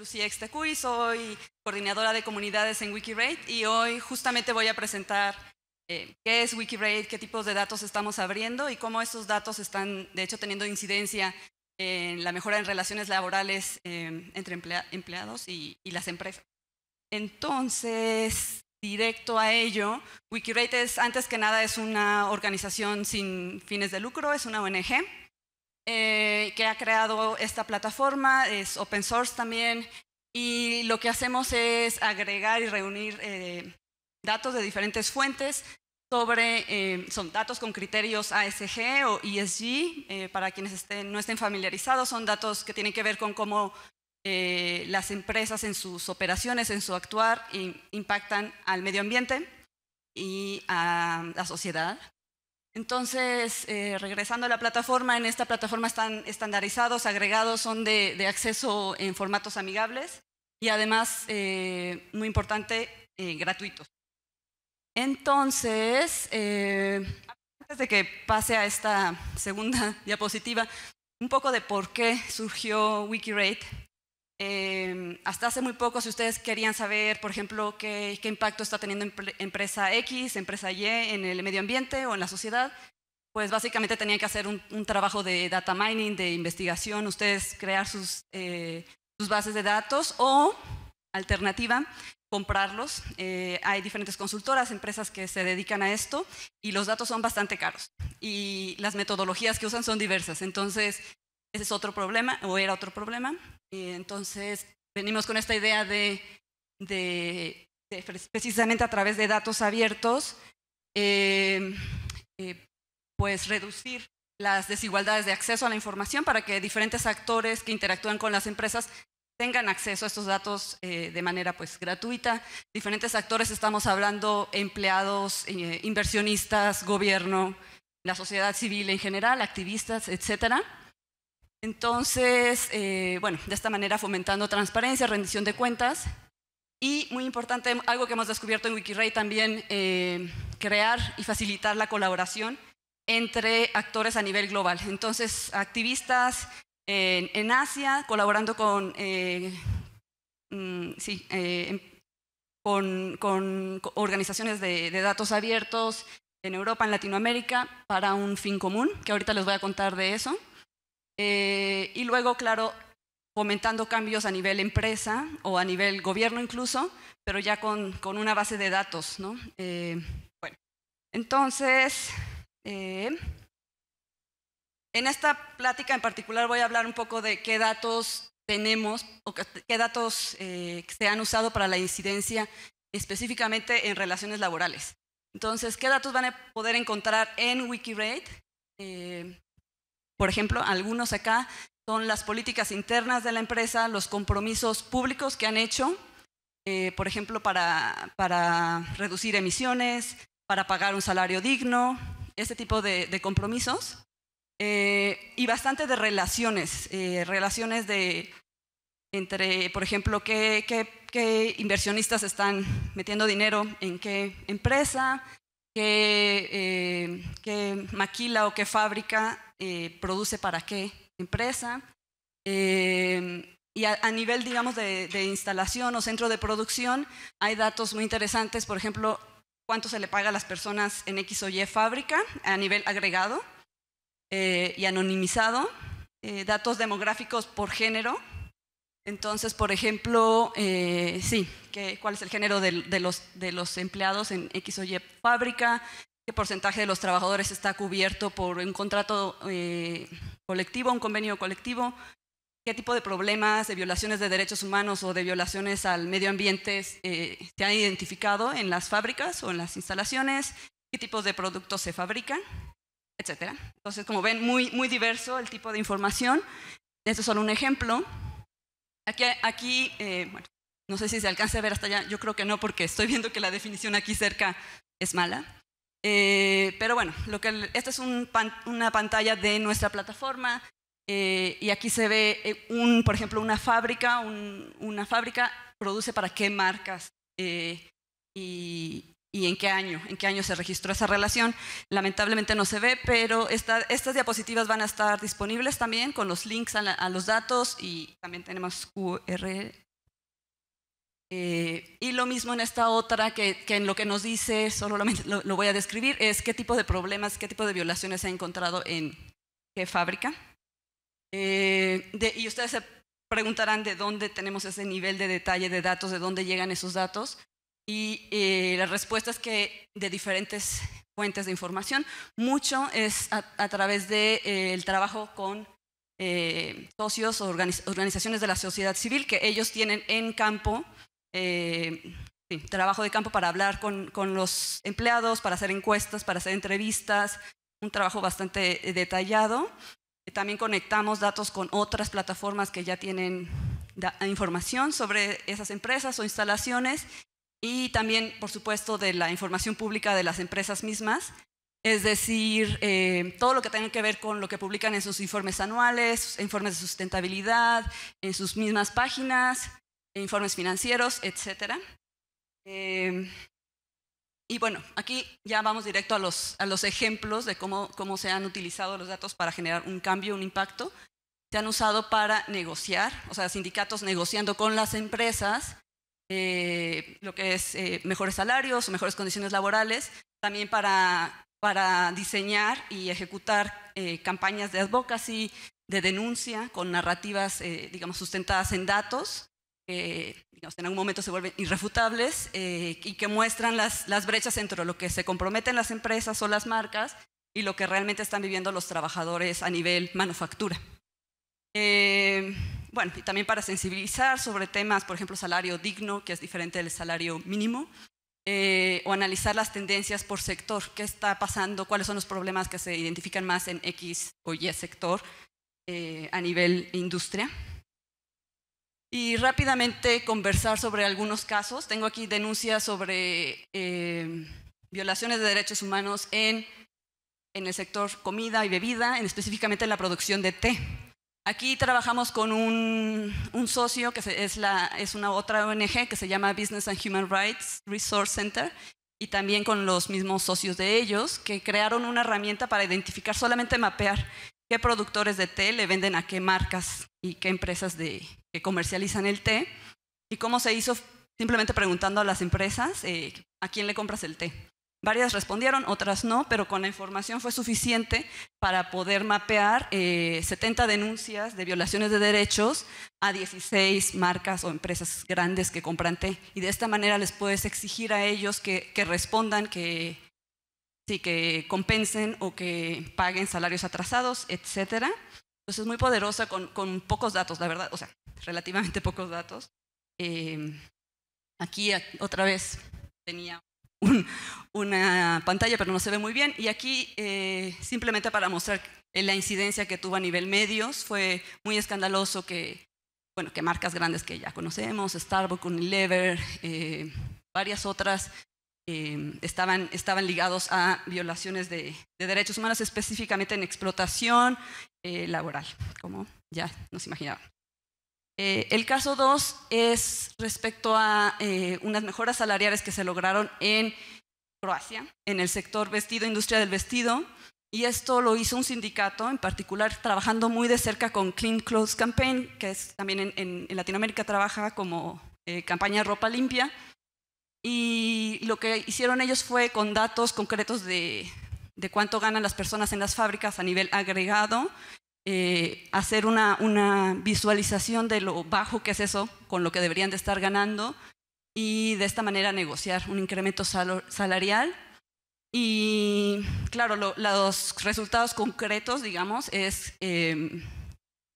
Lucía Xtecuiz, soy coordinadora de comunidades en Wikirate y hoy justamente voy a presentar eh, qué es Wikirate, qué tipos de datos estamos abriendo y cómo esos datos están, de hecho, teniendo incidencia en la mejora en relaciones laborales em, entre empleados y, y las empresas. Entonces, directo a ello, Wikirate es, antes que nada, es una organización sin fines de lucro, es una ONG. Eh, que ha creado esta plataforma, es open source también, y lo que hacemos es agregar y reunir eh, datos de diferentes fuentes sobre, eh, son datos con criterios ASG o ESG, para quienes no estén familiarizados, son datos que tienen que ver con cómo las empresas en sus operaciones, en su actuar, impactan al medio ambiente y a la sociedad. Entonces, eh, regresando a la plataforma, en esta plataforma están estandarizados, agregados, son de, acceso en formatos amigables y además, eh, muy importante, eh, gratuitos. Entonces, antes de que pase a esta segunda diapositiva, un poco de por qué surgió WikiRate. Em, hasta hace muy poco, si ustedes querían saber, por ejemplo, qué, impacto está teniendo empresa X, empresa Y en el medio ambiente o en la sociedad, pues básicamente tenían que hacer un, trabajo de data mining, de investigación, ustedes crear sus, eh, bases de datos o, alternativa, comprarlos. Eh, hay diferentes consultoras, empresas que se dedican a esto y los datos son bastante caros y las metodologías que usan son diversas. Entonces, ese es otro problema, o era otro problema. Entonces, venimos con esta idea de, precisamente a través de datos abiertos, em, eh, pues reducir las desigualdades de acceso a la información para que diferentes actores que interactúan con las empresas tengan acceso a estos datos eh, de manera pues gratuita. Diferentes actores, estamos hablando empleados, eh, inversionistas, gobierno, la sociedad civil en general, activistas, etcétera. Entonces, eh, bueno, de esta manera fomentando transparencia, rendición de cuentas y, muy importante, algo que hemos descubierto en Wikirey también, eh, crear y facilitar la colaboración entre actores a nivel global. Entonces, activistas eh, en, Asia colaborando mm, em, con, con, organizaciones de, de datos abiertos en Europa, en Latinoamérica, para un fin común, que ahorita les voy a contar de eso. Eh, y luego, claro, fomentando cambios a nivel empresa o a nivel gobierno incluso, pero ya con, una base de datos, eh, entonces, eh, en esta plática en particular voy a hablar un poco de qué datos tenemos o qué datos se han usado para la incidencia específicamente en relaciones laborales. Entonces, ¿qué datos van a poder encontrar en Wikirate? Por ejemplo, algunos acá son las políticas internas de la empresa, los compromisos públicos que han hecho, eh, por ejemplo, para, para, reducir emisiones, para pagar un salario digno, ese tipo de, compromisos. Eh, y bastante de relaciones, eh, relaciones de entre, por ejemplo, qué, qué, qué, inversionistas están metiendo dinero en qué empresa, qué, qué maquila o qué fábrica eh, produce para qué empresa. Em, y a, nivel, digamos, de, instalación o centro de producción, hay datos muy interesantes, por ejemplo, cuánto se le paga a las personas en X o Y fábrica a nivel agregado eh, y anonimizado, eh, datos demográficos por género. Entonces, por ejemplo, sí, que, cuál es el género de, de, los, de los empleados en X o Y fábrica, qué porcentaje de los trabajadores está cubierto por un contrato eh, colectivo, un convenio colectivo, qué tipo de problemas de violaciones de derechos humanos o de violaciones al medio ambiente eh, se han identificado en las fábricas o en las instalaciones, qué tipos de productos se fabrican, etc. Entonces, como ven, muy, muy diverso el tipo de información. Este es solo un ejemplo. Aquí, aquí eh, bueno, no sé si se alcance a ver hasta allá, yo creo que no, porque estoy viendo que la definición aquí cerca es mala. Eh, pero bueno, lo que, esta es una pantalla de nuestra plataforma eh, y aquí se ve, eh, un, por ejemplo, una fábrica. una fábrica produce para qué marcas y, en qué año, en qué año se registró esa relación. Lamentablemente no se ve, pero estas diapositivas van a estar disponibles también con los links a los datos y también tenemos QR, eh, y lo mismo en esta otra, que, en lo que nos dice, solo lo, voy a describir, es qué tipo de problemas, qué tipo de violaciones se ha encontrado en qué fábrica. Eh, y ustedes se preguntarán de dónde tenemos ese nivel de detalle de datos, de dónde llegan esos datos. Y eh, la respuesta es que de diferentes fuentes de información, mucho es a, través del de, trabajo con socios o organizaciones de la sociedad civil que ellos tienen en campo eh, trabajo de campo para hablar con, los empleados, para hacer encuestas, para hacer entrevistas, un trabajo bastante eh, detallado. También conectamos datos con otras plataformas que ya tienen información sobre esas empresas o instalaciones y también, por supuesto, de la información pública de las empresas mismas, es decir, eh, todo lo que tenga que ver con lo que publican en sus informes anuales, informes de sustentabilidad, en sus mismas páginas, informes financieros, etc. Em, y bueno, aquí ya vamos directo a los, ejemplos de cómo, se han utilizado los datos para generar un cambio, un impacto. Se han usado para negociar, o sea, sindicatos negociando con las empresas eh, lo que es eh, mejores salarios o mejores condiciones laborales, también para, para diseñar y ejecutar eh, campañas de advocacy, de denuncia, con narrativas, digamos, sustentadas en datos, en algún momento se vuelven irrefutables eh, y que muestran las, brechas entre lo que se comprometen las empresas o las marcas y lo que realmente están viviendo los trabajadores a nivel manufactura. Eh, bueno, y también para sensibilizar sobre temas, por ejemplo, salario digno, que es diferente del salario mínimo, eh, o analizar las tendencias por sector, qué está pasando, cuáles son los problemas que se identifican más en X o Y sector a nivel industria y rápidamente conversar sobre algunos casos. Tengo aquí denuncias sobre eh, violaciones de derechos humanos en, en el sector comida y bebida, en, específicamente en la producción de té. Aquí trabajamos con un, socio que es, la, es una otra ONG que se llama Business and Human Rights Resource Center y también con los mismos socios de ellos que crearon una herramienta para identificar, solamente mapear qué productores de té le venden a qué marcas y qué empresas de, que comercializan el té y cómo se hizo simplemente preguntando a las empresas eh, a quién le compras el té. Varias respondieron, otras no, pero con la información fue suficiente para poder mapear 70 eh, denuncias de violaciones de derechos a 16 marcas o empresas grandes que compran té. Y de esta manera les puedes exigir a ellos que, que respondan, que, sí, que compensen o que paguen salarios atrasados, etc. Entonces es muy poderosa con, con, pocos datos, la verdad, o sea, relativamente pocos datos. Em, aquí otra vez tenía una pantalla, pero no se ve muy bien. Y aquí, eh, simplemente para mostrar la incidencia que tuvo a nivel medios, fue muy escandaloso que, bueno, que marcas grandes que ya conocemos, Starbucks, Unilever, eh, varias otras, Em, estaban, estaban ligados a violaciones de, derechos humanos, específicamente en explotación eh, laboral, como ya nos imaginaban. Eh, el caso 2 es respecto a eh, unas mejoras salariales que se lograron en Croacia, en el sector vestido, industria del vestido, y esto lo hizo un sindicato, en particular trabajando muy de cerca con Clean Clothes Campaign, que es también en, en Latinoamérica trabaja como campaña ropa limpia, y lo que hicieron ellos fue con datos concretos de, cuánto ganan las personas en las fábricas a nivel agregado, eh, hacer una, visualización de lo bajo que es eso con lo que deberían de estar ganando y de esta manera negociar un incremento salarial. Y claro, los resultados concretos, digamos, es eh,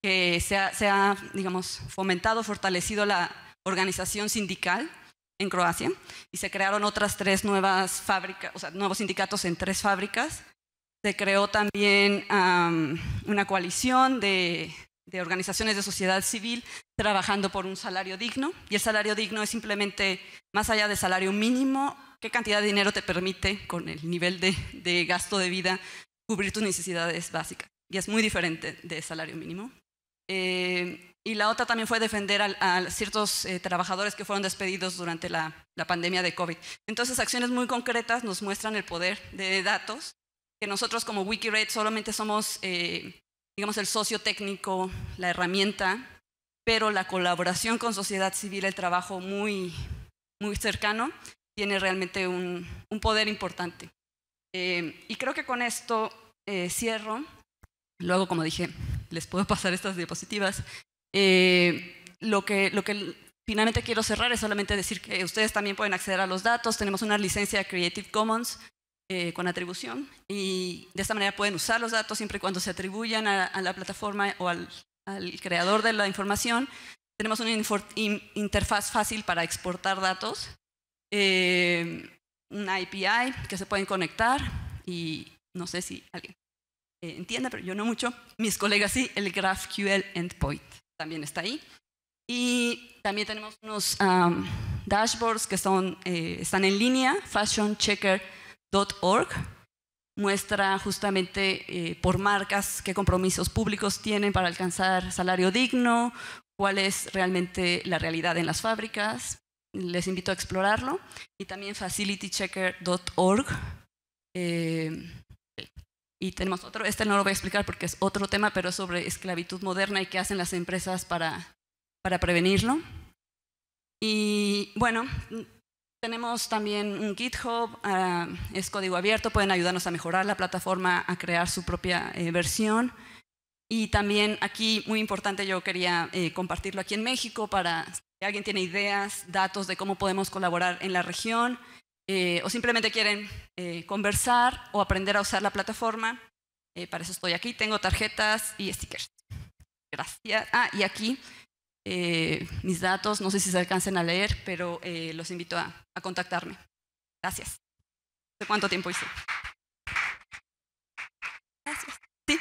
que se ha, se ha, digamos, fomentado, fortalecido la organización sindical en Croacia y se crearon otras tres nuevas fábricas, o sea, nuevos sindicatos en tres fábricas. Se creó también una coalición de, organizaciones de sociedad civil trabajando por un salario digno. Y el salario digno es simplemente, más allá del salario mínimo, qué cantidad de dinero te permite con el nivel de, gasto de vida cubrir tus necesidades básicas. Y es muy diferente de salario mínimo. Eh, y la otra también fue defender a, ciertos eh, trabajadores que fueron despedidos durante la, pandemia de COVID. Entonces, acciones muy concretas nos muestran el poder de datos, que nosotros como Wikirate solamente somos, eh, digamos, el socio técnico, la herramienta, pero la colaboración con sociedad civil, el trabajo muy, muy cercano, tiene realmente un, poder importante. Eh, y creo que con esto cierro. Luego, como dije, les puedo pasar estas diapositivas. Eh, lo, que, finalmente quiero cerrar es solamente decir que ustedes también pueden acceder a los datos. Tenemos una licencia Creative Commons eh, con atribución y de esta manera pueden usar los datos siempre y cuando se atribuyan a, la plataforma o al, creador de la información. Tenemos una interfaz fácil para exportar datos, eh, una API que se pueden conectar y no sé si alguien entiende, pero yo no mucho, mis colegas sí, el GraphQL Endpoint también está ahí. Y también tenemos unos dashboards que son, eh, están en línea, fashionchecker.org. Muestra justamente eh, por marcas qué compromisos públicos tienen para alcanzar salario digno, cuál es realmente la realidad en las fábricas. Les invito a explorarlo. Y también facilitychecker.org. Y tenemos otro, este no lo voy a explicar porque es otro tema, pero es sobre esclavitud moderna y qué hacen las empresas para, prevenirlo. Y bueno, tenemos también un GitHub, ah, es código abierto, pueden ayudarnos a mejorar la plataforma, a crear su propia eh, versión. Y también aquí, muy importante, yo quería eh, compartirlo aquí en México para si alguien tiene ideas, datos de cómo podemos colaborar en la región. Eh, o simplemente quieren eh, conversar o aprender a usar la plataforma, eh, para eso estoy aquí. Tengo tarjetas y stickers. Gracias. Ah, y aquí mis datos, no sé si se alcancen a leer, pero los invito a, a contactarme. Gracias. ¿Hace cuánto tiempo hice. Gracias. ¿Sí?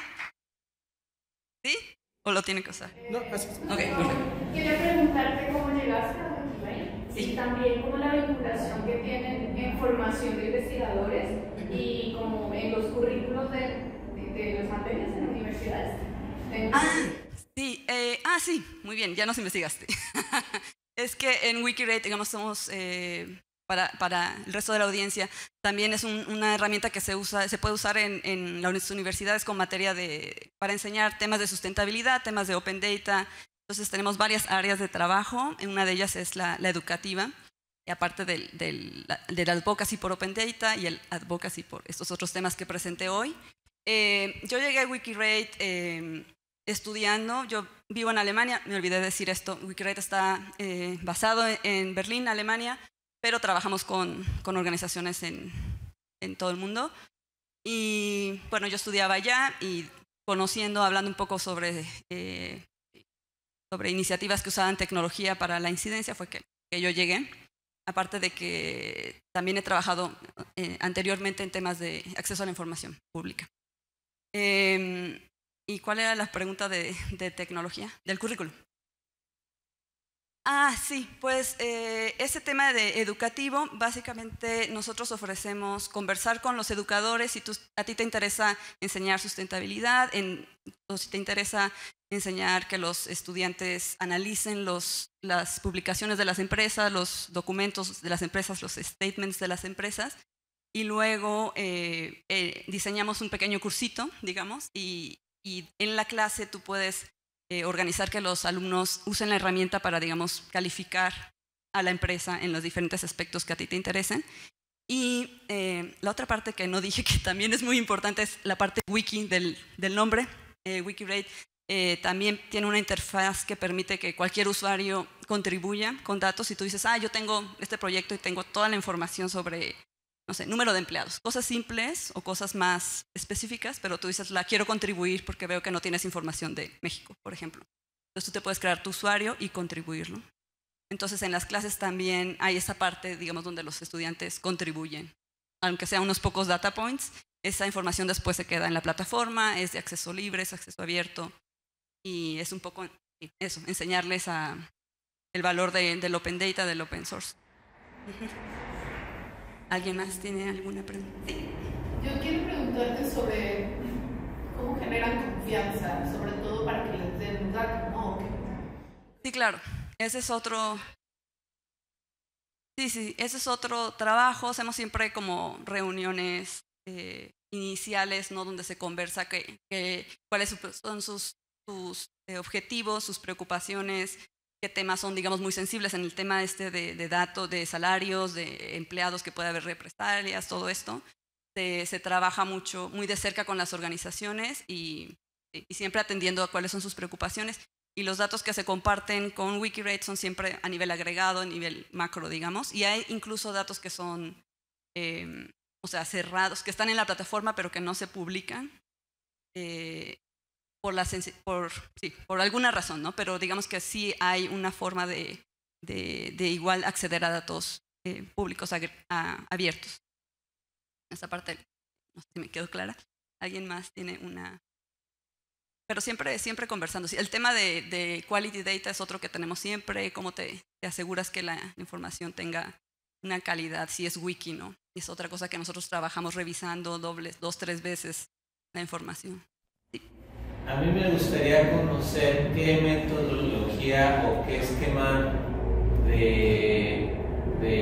¿Sí? ¿O lo tienen que usar? No, gracias. Ok, Quería preguntarte cómo llegaste a y también como la vinculación que tienen en formación de investigadores y como en los currículos de, de, las materias en universidades. Ah, sí, eh, ah, sí, muy bien, ya nos investigaste. es que en Wikirate, digamos, somos, eh, para, para, el resto de la audiencia, también es una herramienta que se, usa, se puede usar en, en, las universidades con materia de, para enseñar temas de sustentabilidad, temas de open data, entonces tenemos varias áreas de trabajo, una de ellas es la, educativa, y aparte del, del, advocacy por Open Data y el advocacy por estos otros temas que presenté hoy. Eh, yo llegué a Wikirate eh, estudiando, yo vivo en Alemania, me olvidé de decir esto, Wikirate está eh, basado en Berlín, Alemania, pero trabajamos con, organizaciones en, en, todo el mundo. Y bueno, yo estudiaba allá y conociendo, hablando un poco sobre sobre iniciativas que usaban tecnología para la incidencia fue que, yo llegué. Aparte de que también he trabajado eh, anteriormente en temas de acceso a la información pública. Em, ¿Y cuál era la pregunta de, tecnología? Del currículum. Ah, sí, pues eh, ese tema de educativo, básicamente nosotros ofrecemos conversar con los educadores si tú, a ti te interesa enseñar sustentabilidad en, o si te interesa enseñar que los estudiantes analicen los, las publicaciones de las empresas, los documentos de las empresas, los statements de las empresas, y luego eh, eh, diseñamos un pequeño cursito, digamos, y, en la clase tú puedes eh, organizar que los alumnos usen la herramienta para, digamos, calificar a la empresa en los diferentes aspectos que a ti te interesen. Y la otra parte que no dije que también es muy importante es la parte wiki del, del nombre. WikiRate eh, también tiene una interfaz que permite que cualquier usuario contribuya con datos y tú dices, ah, yo tengo este proyecto y tengo toda la información sobre, no sé, número de empleados. Cosas simples o cosas más específicas, pero tú dices, la quiero contribuir porque veo que no tienes información de México, por ejemplo. Entonces tú te puedes crear tu usuario y contribuirlo. Entonces en las clases también hay esa parte, digamos, donde los estudiantes contribuyen, aunque sean unos pocos data points. Esa información después se queda en la plataforma, es de acceso libre, es acceso abierto y es un poco eso, enseñarles a, el valor de, del open data, del open source. ¿Alguien más tiene alguna pregunta? Yo quiero preguntarte sobre cómo generan confianza, sobre todo para que Sí, claro. Ese es otro... Sí, sí, ese es otro trabajo. Hacemos siempre como reuniones eh, iniciales, ¿no? Donde se conversa que, cuáles son sus sus eh, objetivos, sus preocupaciones, qué temas son, digamos, muy sensibles en el tema este de, datos, de salarios, de empleados que puede haber represalias, todo esto. Se, trabaja mucho, muy de cerca con las organizaciones y, siempre atendiendo a cuáles son sus preocupaciones. Y los datos que se comparten con Wikirate son siempre a nivel agregado, a nivel macro, digamos. Y hay incluso datos que son, eh, o sea, cerrados, que están en la plataforma pero que no se publican. Eh, por, la por, alguna razón, ¿no? Pero digamos que sí hay una forma de, igual acceder a datos eh, públicos a, abiertos. Esta parte, no sé si me quedó clara. Alguien más tiene una... Pero siempre, siempre conversando. El tema de, de quality data es otro que tenemos siempre, cómo te, te aseguras que la información tenga una calidad, si es wiki, ¿no? Es otra cosa que nosotros trabajamos revisando dobles, dos, tres veces la información. A mí me gustaría conocer qué metodología o qué esquema de,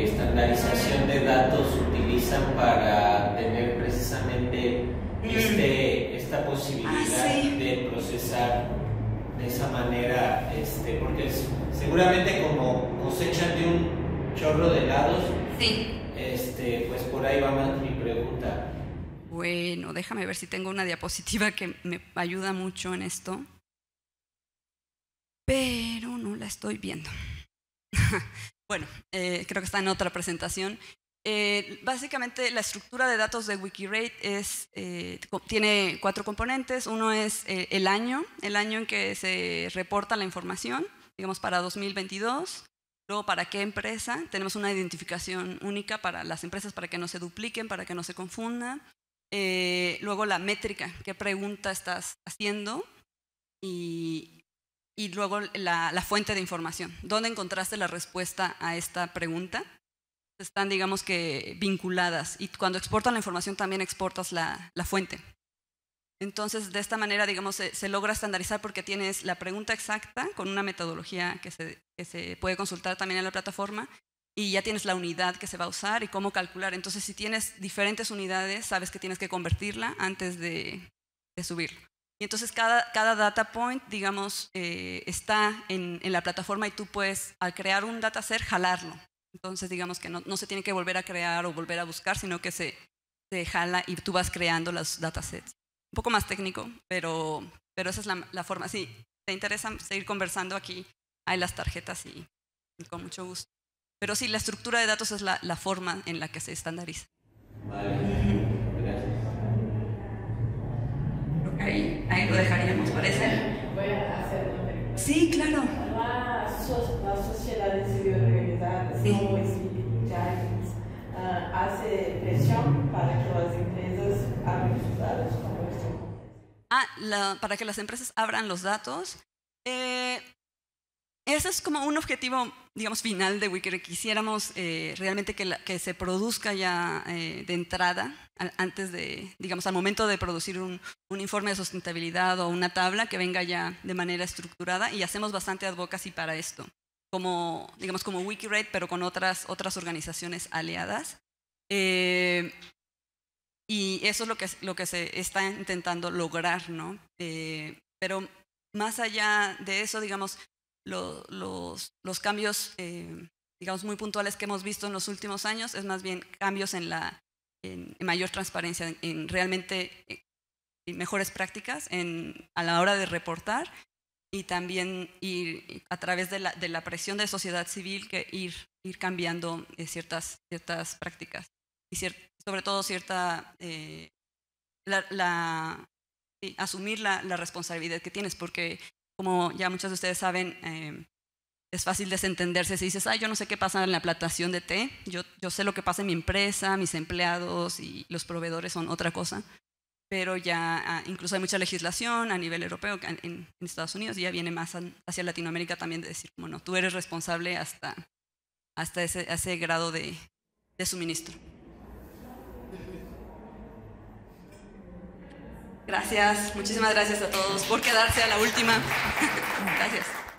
estandarización de datos utilizan para tener precisamente este, mm. esta posibilidad ah, de procesar de esa manera, este, porque seguramente como cosechan de un chorro de helados, este, pues por ahí va más mi pregunta. Bueno, déjame ver si tengo una diapositiva que me ayuda mucho en esto. Pero no la estoy viendo. bueno, eh, creo que está en otra presentación. Eh, básicamente la estructura de datos de Wikirate eh, tiene cuatro componentes. Uno es el año, el año en que se reporta la información, digamos para 2022. Luego, para qué empresa. Tenemos una identificación única para las empresas para que no se dupliquen, para que no se confundan. Eh, luego la métrica, qué pregunta estás haciendo y, luego la, fuente de información, dónde encontraste la respuesta a esta pregunta. Están, digamos que, vinculadas y cuando exportan la información también exportas la, fuente. Entonces, de esta manera, digamos, se, logra estandarizar porque tienes la pregunta exacta con una metodología que se, que se puede consultar también en la plataforma y ya tienes la unidad que se va a usar y cómo calcular. Entonces, si tienes diferentes unidades, sabes que tienes que convertirla antes de, de Y entonces cada, cada data point, digamos, eh, está en, la plataforma y tú puedes, al crear un dataset, jalarlo. Entonces, digamos que no, se tiene que volver a crear o volver a buscar, sino que se, se jala y tú vas creando los datasets. Un poco más técnico, pero, pero esa es la, forma. Si te interesa seguir conversando aquí, hay las tarjetas y con mucho gusto. Pero sí, la estructura de datos es la, la forma en la que se estandariza. Vale, gracias. Ok, ahí lo dejaríamos, parece. Voy a hacer una pregunta. Sí, claro. La, la sociedad civil organizada, sí. como giants, uh, hace presión para que las empresas abran sus datos. Ah, para que las empresas abran los datos. Eh, ese es como un objetivo, digamos, final de WikiRate. Quisiéramos eh, realmente que, se produzca ya eh, de entrada, antes de, digamos, al momento de producir un, informe de sustentabilidad o una tabla que venga ya de manera estructurada y hacemos bastante advocacy para esto, como, digamos, como Wikirate, pero con otras, otras organizaciones aliadas. Eh, y eso es lo que, lo que se está intentando lograr, ¿no? pero más allá de eso, digamos, los, cambios, eh, digamos, muy puntuales que hemos visto en los últimos años, es más bien cambios en, la, mayor transparencia, en, realmente eh, mejores prácticas a la hora de reportar y también a través de la, de la presión de sociedad civil que ir, ir cambiando eh, ciertas, ciertas prácticas y sobre todo cierta asumir la, la, responsabilidad que tienes porque como ya muchos de ustedes saben, em, es fácil desentenderse si dices, ay, yo no sé qué pasa en la plantación de té, yo, yo sé lo que pasa en mi empresa, mis empleados y los proveedores son otra cosa, pero ya ah, incluso hay mucha legislación a nivel europeo en, Estados Unidos y ya viene más hacia Latinoamérica también de decir, bueno, tú eres responsable hasta, hasta ese, ese grado de suministro. Gracias, muchísimas gracias a todos por quedarse a la última. gracias.